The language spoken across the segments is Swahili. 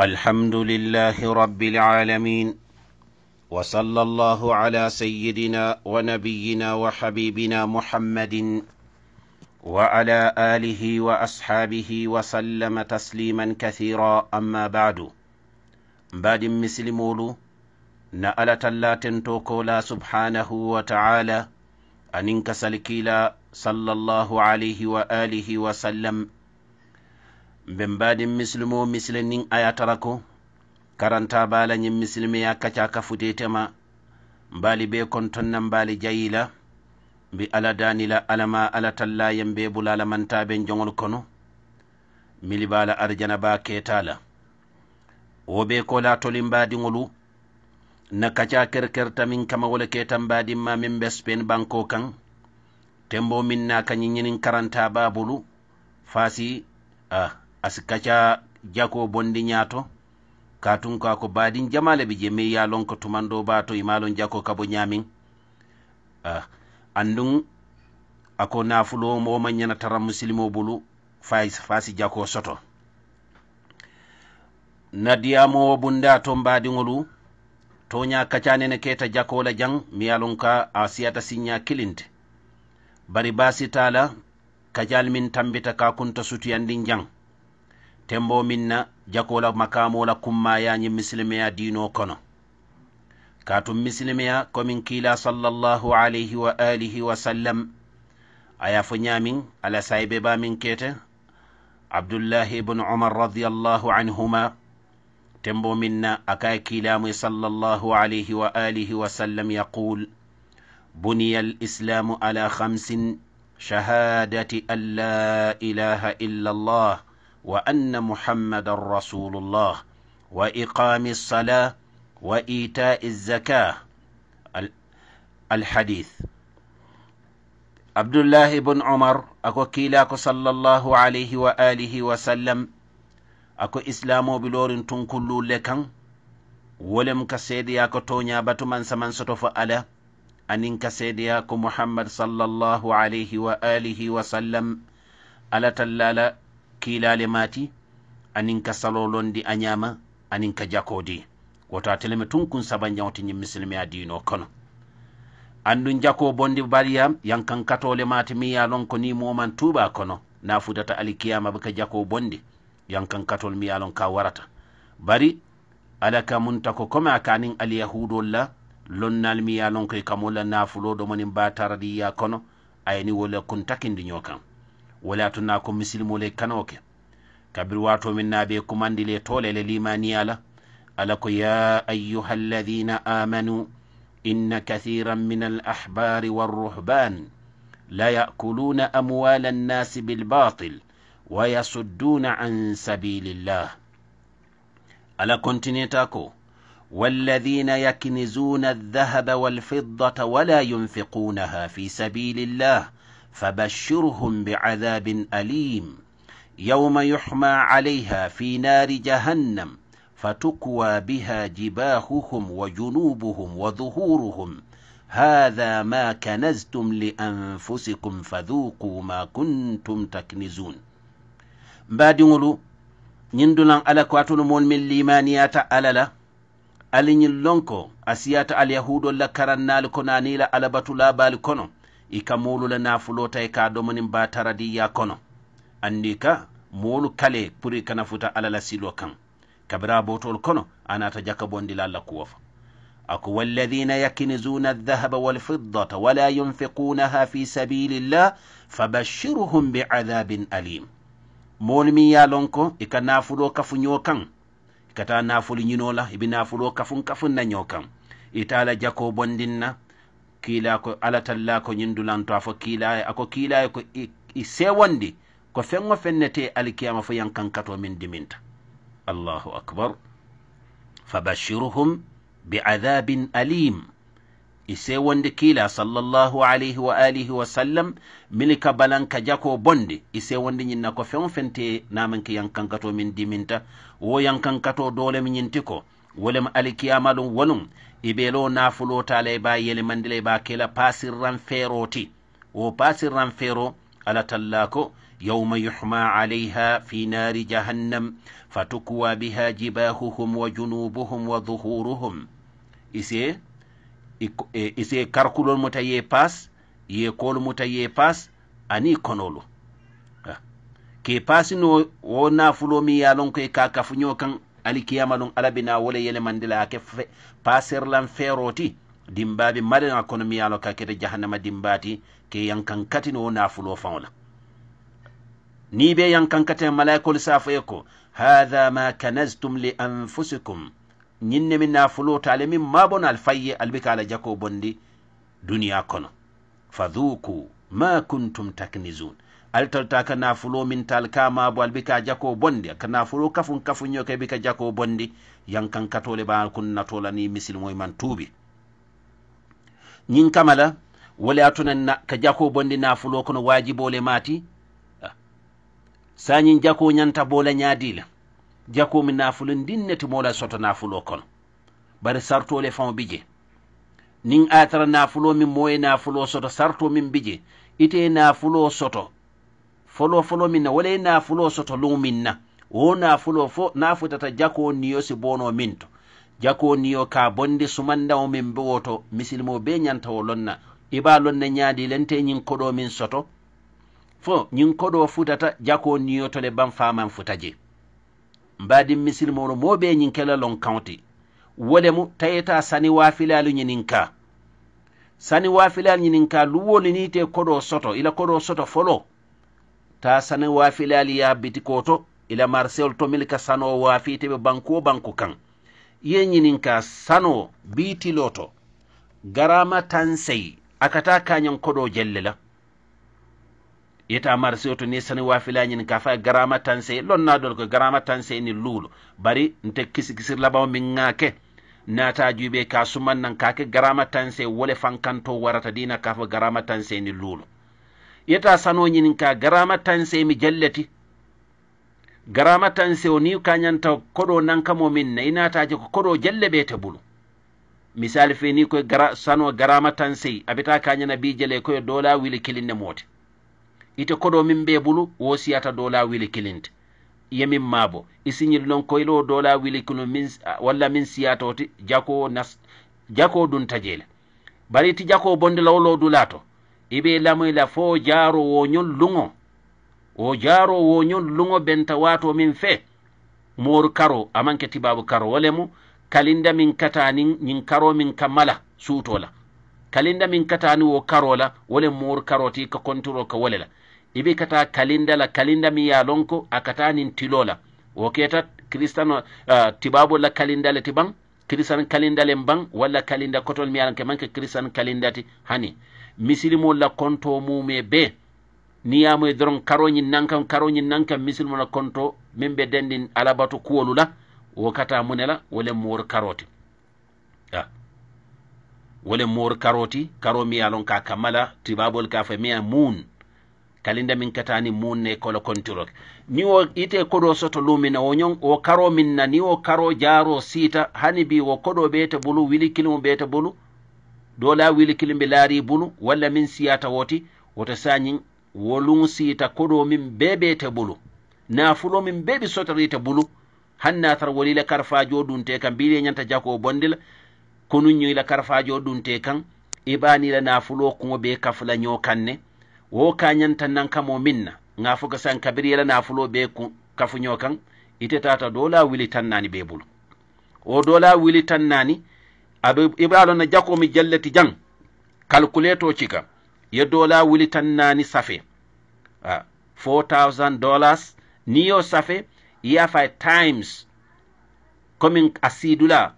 الحمد لله رب العالمين وصلى الله على سيدنا ونبينا وحبيبنا محمد وعلى اله واصحابه وسلم تسليما كثيرا اما بعد بعد مسلمولو نألا تنتوكو لا سبحانه وتعالى أنين لا صلى الله عليه وآله وسلم mbembadi misilimo misile nin ayatara ko karanta bala ñin misilimeya kacaka futetema mbali be kontonna mbali jayila mbi ala danila alama ala talla yem be bulalamantaɓe jogol kono milibala arjana ba ketala wo be ko latoli mbadiŋolu na kaca kerkertamin kama wole ketambadinma min ɓespen banko kan tembo min na kañin ñinin karanta babulu fasi a ah. asikaca jako bondi yato katum ka ko badin jamale ɓe jemi yalon ko tumando ba to imalon jako kabo yamin uh, ah, andun ako nafulo momayana tara musilimo bulu fas fasi jako soto nadiyamowo bunda to badiolu toya kacanene keta jakola jang miyalonka a siyata sinya kilint bari basitala kajal min tambita kakunta sutuyandin jang tembo min jakola makamola kummayañi misilimeya diino kono katum misilimeya komin kiila sallallahu alayhi wa alihi wa sallam aya fo ñamin ala saybe bamin kete abdullahi ibnu umar radiallahu anhuma tembo min na akaye kiilamu sallallahu alayhi wa alihi wa sallam yaqul بني الإسلام على خمس شهادة أن لا إله إلا الله وأن محمد رسول الله وإقام الصلاة وإيتاء الزكاة الحديث عبد الله بن عمر أكو كيلاكو صلى الله عليه وآله وسلم أكو إسلامو بلورن تنكلو لكن ولم كسيدياكو تونيا باتمان سمان ستوفو ألا أنين كسيدياكو محمد صلى الله عليه وآله وسلم ألا تلالا kiilale maati aniŋ ka londi a ñaama aniŋ ka jakodi woto ateleme tun kun sabanjaŋo ti ñiŋ misilimeya diino kono anduŋ jako bondi bariya yaŋ kaŋ katole maati miŋ ye a loŋ ko niŋ moman tuuba kono na futata alikiyama be ka jako bondi yaŋ kaŋ katol miŋ ye a loŋ ka warata bari ala ka mun tako komi a ka aniŋ aliyahudol la lonnal miŋ ye a loŋ ko i ka mo la naafulo domoniŋ bataradiya kono a ye ni wo le kuntakindi ñoo kaŋ wala tunna ko misilimole kano ke kabir wato min na be kumandile tole le limaniya la ala ko ya ayyuha alladhina amanu إن كثيرا من الأحبار والرهبان لا يأكلون أموال الناس بالباطل ويصدون عن سبيل الله ألا كنتنيتاكو والذين يكنزون الذهب والفضة ولا ينفقونها في سبيل الله fabashirhum biadhabin alim, yauma yuhma alaiha fi nari jahannam fatukwa biha jibahuhum wa junubuhum wa dhuhuruhum hadha ma kanaztum lianfusikum fadhuqu ma kuntum taknizun mbadiŋolu ñiŋ dulaŋ ala ko atolu moolu meŋ limaniyata ala la ali ñiŋ lonko a siyata alyahudol la karannaalu kono aniŋ la alabatulaabaali kono i ka moolu la naafulota i ka domonin ba ya kono anni ka moolu kale puri i kana futa la silo kaŋ kabira botol kono anata jaka bondila alla kuwo fa ako walladhina yakinizuna aldhahaba walfiddata wala yunfiqunaha fi sabilillah fabashirhum biadhabin alim moolu min ye lon ko i ka kafu kafuñoo kaŋ i ka taa naafulu ñinoo la i be naafuloo kafun kafun na ñoo kaŋ la jako bondin na kiila ko ala talla ko ñindulanto a fo kiilaye ako kiilaye ko i sewandi ko feŋo fennete alkiyama fo yankankato min diminta allahu akbar fabashiruhum biadhabin alim i sewonde kiila sallllahu alayhi wa alihi wa sallam mini ka balan ka jako bondi i sewonde ñinna ko feŋo fente namanke yankankato min diminta wo yankankato dole mi ñinti ko wolem alkiyamalum wolum ibelo nafulotala tala ba yelemandila ba kela pasirran fero ti wo pasirran fero ala tallako yauma yuhma alayha fi nari jahannam fatukuwa biha jibahuhum wa junubuhum wa dhuhuruhum ise ise karkulol muta ye pas ye kol muta ye pas ani konolu ke pasino wo nafulo mi yalon ko ka kafuño kan ali ɗum alabina wole yele mandila ake paserlan feeroti dimbaɓe maɗena kono miyalo ka kete jahannama dimbati ke yankankati no nafulo faula la ni be yankan katen safo safoye ko hatha ma kanastum li anfusikum ñinne min nafulo ta ale min mabon alfayye albi ka ala jako bondi duniya kono fadhuku ma kuntum taknizun al tolta ka nafulo min tal kama bo albi ka jako bondi ka nafulo kafun kafun nyo ke bika ka jako bondi yankan katole ba kun tola ni misil moy man tubi nyin kamala wala atuna na ka jako bondi nafulo kono wajibole mati ah. sañin jako ñanta bole ñaadila jako mi nafulo dinneti mola soto nafulo kono bari sarto le bi je nin atara tara nafulo min moye nafulo soto sarto min bi je ite nafulo soto folofolo min na wala ye naafuloo soto lu min na wo naafuloo fo naa futata jakoo niyo si bono min to jakoo niyo ka bondi sumandawo min be woto to be bee ñanta na i be na ñaadii lente ñin kodo min soto fo ñin kodo futata jakoo niyo to le baŋ faamaŋ futa je mbaadin misilimoolu moo bee ñiŋ ke la loŋ kaŋo ti wo tayeta sani wafilalu ñininka ka sani waafilaalu ñiniŋ ka luwolu nite ite soto ila kodo soto folo ta sana waafilali ye biti koto ila marisewol to mil ka sanoo waafite ɓe banko banko kan ye ñinin ka sano biitilo to garama tan sey akata kañan koɗo jelle la yeta mariseo to ni sani waafilañin ka fa garama tan sey lonna ɗol ko garama tan sey ni bari nte kisikisir labawo min ŋa ke naata juuɓe ka suman nan kake garama tan sey wole fankanto warata dina ka fa garama tan sey ni yetta sanoñin ka garama tanse mi jelleti garama tanse o ni kañanta koɗo nankamo min nayinataje ko koɗo jelle ɓete bulu misali feni koye gara, sano garama tansey abita kañana bijele koye dola wili kilinne moote ite koɗo min ɓe bulu wosiyata dola wili kilinte yemin ma bo isiñil non koyelo dola wili kilu min walla min siyatoti jako nas jako ɗum tajele bari ti jako bonde lawlo dulato i be lamoyi la fo jaaro woñol luŋo wo jaaro woñol luŋo benta waato min fe moru karo aman ke tibabu karo wo lemu kalinda min katani ñiŋ karo min ka mala suuto la kalinda min katani wo karo la wo le mooru karo ti ka kontiro ka wo le la i be ka kalinda la kalinda min ye lonko a ka taa niŋ tilo la wo keta kristano uh, tibaabu la kalinda le ti baŋ kirisan kalindalen ban walla kalinda kotol mi alan ke manke kirisan kalindati hani misilimol la konto mume be niyamoye doron karoñin nankan karoñin nankan misilimo la konto min be dendin alabatu kuwolu la wo kata munela wole wolen moor karoti a wolen moor karoti karo mi alon ka kammala tibabol ka fa miya mun kali nde min katani munne kolo kontirok ni o ite koɗo soto lumina o yon o karo minna ni o karo jaaro siita hani bi wo koɗo ɓeete bulu wilikilimo ɓeete bulu do la wilikilimɓe laari bulu walla min siyata woti woto sañin wolun siita koɗo min be ɓeete bulu naafulo min beɓi sotorite bulu hanna tar wolila karfajo ɗunte kan mbiɗe ñanta jako bondila konu ñoyla karfajo ɗunte kan iɓanila naafulo kuno ɓe kafla ño kanne wo ka nan kamo min na ŋa fo ka san kabiri yela nafulo be kafuño kan ite tata dola wili tan nani be bulu wo dola wili tan nani abe ibalo na jako mi jallati jang calculato cika ye dola wili tan nani safe a ah, 4000 dollars ni yo safe ya fa times coming asidula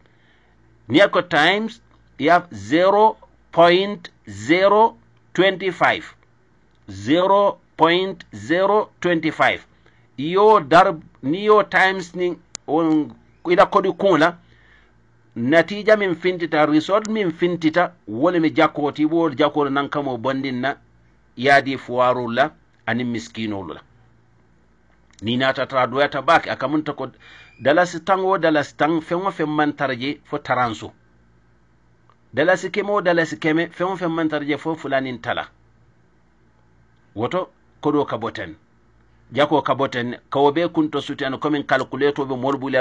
ni ko times ya 0.025 0.025 iyo darb niyo times ni on ida kodi kuna natija min fintita result min fintita wole mi jakoti bo wol jakkolo nan kamo bondin na yadi fowarol la ani miskinolu la ni nata tara doyata baake akamunta ko dalas tan dalas dalasi tan feŋo feŋ man je fo taranso dalas keme dalas dalasi keme feŋo fe man je fo fulanin tala woto kodo ka boten jako kaboten kawo be kunto suti an komin calculato ɓe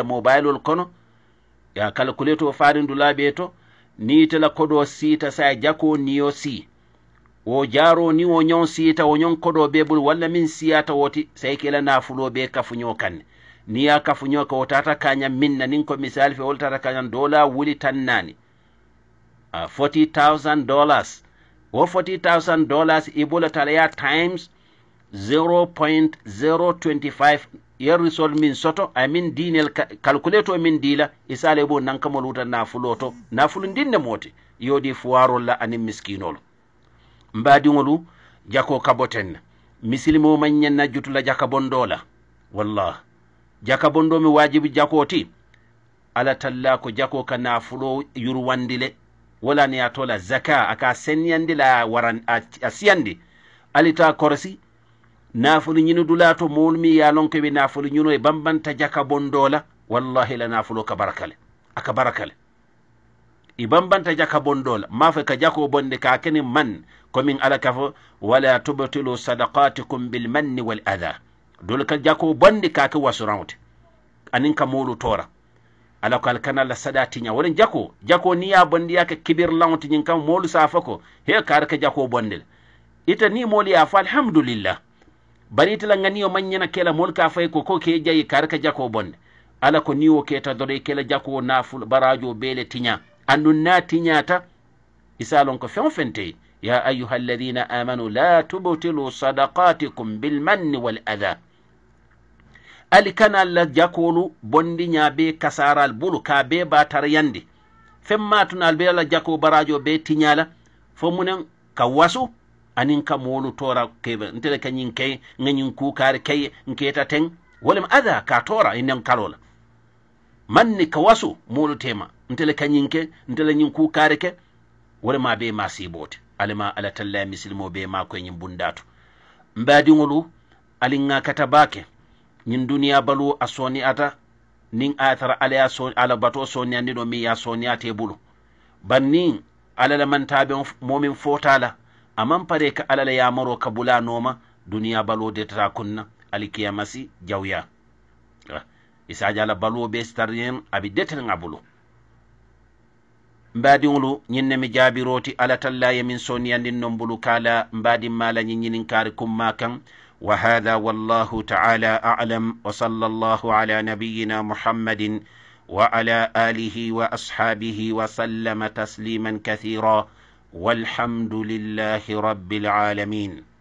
mobile ol kono ya calculato farindu labe to ni tela kodo sita sa jako niyo si wo jaro ni wo ñon sita wo ñon kodo be bul walla min siyata woti sai kela nafulo be kafuño kanne ni ya kafuño ka o tata kañam minna nin ko misali fe wol tata kañam dola wuli tan nani uh, 40000 dollars or $40,000 tala ya times 0.025 yerrisol min soto amin dinel calculato min diila isale bo nankamol wuta nafulo to nafulu ndinne moti yodi fuwarol la anin miskinol mbadiŋolu jako kaboten misilimo mañen na jutula jaka bondo wallah jaka bondo mi wajibi jako ti ala talla ko jako ka nafulo yurwandi le wala ni atola zaka aka senyandi la waran a siyandi alita korsi nafulu nyinu dulato moolu mi ye lon nafulu nyuno e ta jaka bondola wallahi la nafulu ka barakale aka barakale i ta jaka bondola mafe ka jako bonde ka keni man komin ala kafo wala tubtilu bil manni wal adha dol ka jako bonde ka ke wasurawte anin ka moolu tora ala ko alkana la tiña wolen jako jako ni ya bondiyake kibir lawti ñin kam molu sa ko he kaara ka jako bondel ita ni moolu ya fa alhamdulillah bari ita la ganiyo maññana kela moolu ka fay ko ko ke jayi kaara ka jako bonde ala ko ni niwo keta dore kela jako naful barajo bele tiña andu na tiñata isalon ko fen fente ya ayuha amanu la tubtilu sadaqatikum bilmanni wal adha ali kanal la jakolu bondiña be kasaral bulu ka be batara yandi femmatunal be ala jako barajo be tiñala fo munen ka wasu anin ka moolu tora kebe ntele ka ñin key ŋa ñin kukaari key nketa teŋ walem ada ka tora inen kalola manni ka wasu moolu tema ntele ka ñin ke ntele ñin kukaari ke walema be ma sibote ala talla misilimo be ma koye ñin bundatu mbaadiŋolu alin ŋa kata baake ñin duniya balu a sooniyata nin a tara ala ya so ala bato ni do mi ya sooniyate bulu bannin ala la tabe momin fotala aman pare ka ala la maro ka bula noma duniya balo ta kunna alikiyamasi jawya ah, isaji ala balu be sitarien abi deten a bulu ngulu nyin ne mi jaabiroti ala talla ye miŋ sooniyandin non bulu kala mbadi mala nyin nyin ñinin kaari وهذا والله تعالى اعلم وصلى الله على نبينا محمد وعلى اله واصحابه وسلم تسليما كثيرا والحمد لله رب العالمين